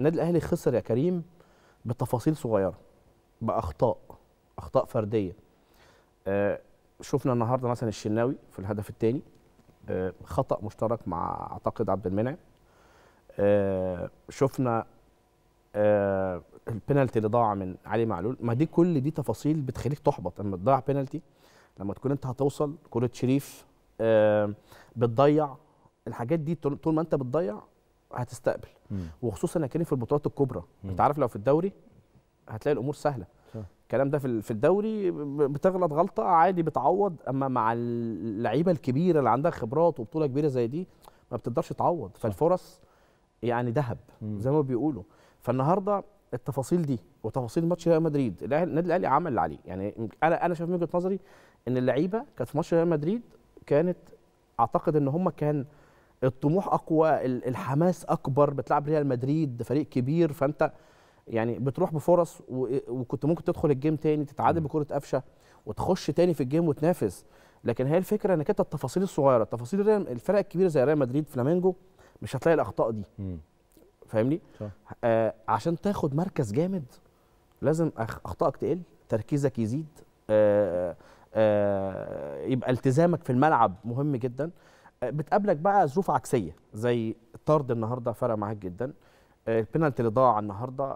النادي الاهلي خسر يا كريم بتفاصيل صغيره باخطاء اخطاء فرديه آه شفنا النهارده مثلا الشناوي في الهدف الثاني آه خطا مشترك مع اعتقد عبد المنعم آه شفنا آه البينالتي اللي ضاع من علي معلول ما دي كل دي تفاصيل بتخليك تحبط لما تضيع بينالتي لما تكون انت هتوصل كره شريف آه بتضيع الحاجات دي طول ما انت بتضيع هتستقبل وخصوصا يا في البطولات الكبرى انت عارف لو في الدوري هتلاقي الامور سهله الكلام ده في في الدوري بتغلط غلطه عادي بتعوض اما مع اللعيبه الكبيره اللي عندها خبرات وبطوله كبيره زي دي ما بتقدرش تعوض فالفرص يعني ذهب زي ما بيقولوا فالنهارده التفاصيل دي وتفاصيل ماتش ريال مدريد النادي الاهلي عمل اللي عليه يعني انا انا شايف من وجهه نظري ان اللعيبه كانت في ماتش ريال مدريد كانت اعتقد ان هم كان الطموح اقوى الحماس اكبر بتلعب ريال مدريد فريق كبير فانت يعني بتروح بفرص وكنت ممكن تدخل الجيم تاني تتعادل بكره قفشه وتخش تاني في الجيم وتنافس لكن هي الفكره انك انت التفاصيل الصغيره التفاصيل الفرق الكبيره زي ريال مدريد فلامينجو مش هتلاقي الاخطاء دي فاهمني آه عشان تاخد مركز جامد لازم اخطائك تقل تركيزك يزيد آه آه يبقى التزامك في الملعب مهم جدا بتقابلك بقى ظروف عكسيه زي الطرد النهارده فرق معاك جدا البينالتي اللي ضاع النهارده